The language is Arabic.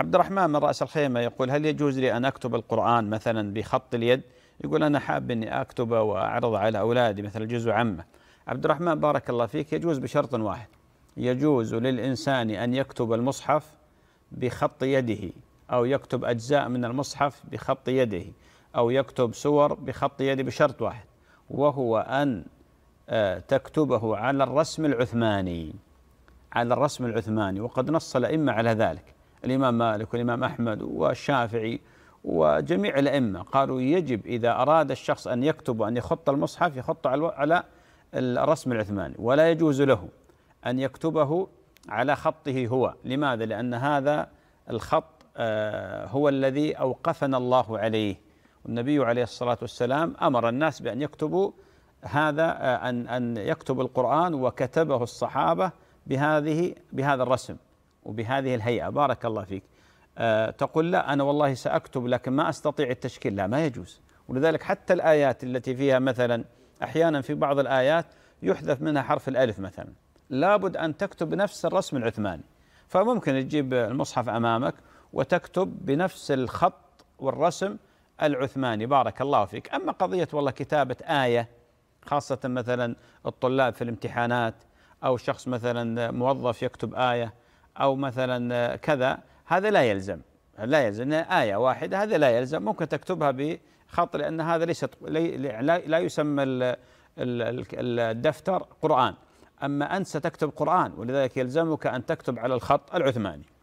عبد الرحمن من رأس الخيمة يقول هل يجوز لي أن أكتب القرآن مثلا بخط اليد يقول أنا حاب أني أكتبه وأعرضه على أولادي مثل جزء عمه عبد الرحمن بارك الله فيك يجوز بشرط واحد يجوز للإنسان أن يكتب المصحف بخط يده أو يكتب أجزاء من المصحف بخط يده أو يكتب سور بخط يده بشرط واحد وهو أن آه، تكتبه على الرسم العثماني على الرسم العثماني وقد نص الأئمة على ذلك الإمام مالك والإمام أحمد والشافعي وجميع الأئمة قالوا يجب إذا أراد الشخص أن يكتب وأن يخط المصحف يخط على الرسم العثماني ولا يجوز له أن يكتبه على خطه هو لماذا؟ لأن هذا الخط آه، هو الذي أوقفنا الله عليه النبي عليه الصلاة والسلام أمر الناس بأن يكتبوا هذا آه، أن أن يكتب القرآن وكتبه الصحابة بهذه بهذا الرسم وبهذه الهيئة بارك الله فيك آه، تقول لا أنا والله سأكتب لكن ما أستطيع التشكيل لا ما يجوز ولذلك حتى الآيات التي فيها مثلا أحيانا في بعض الآيات يحذف منها حرف الألف مثلا لابد أن تكتب نفس الرسم العثماني فممكن تجيب المصحف أمامك وتكتب بنفس الخط والرسم العثماني بارك الله فيك أما قضية والله كتابة آية خاصة مثلا الطلاب في الامتحانات أو شخص مثلا موظف يكتب آية أو مثلا كذا هذا لا يلزم لا يلزم آية واحدة هذا لا يلزم ممكن تكتبها بخط لأن هذا ليس لا يسمى الدفتر قرآن أما أنت ستكتب قرآن ولذلك يلزمك أن تكتب على الخط العثماني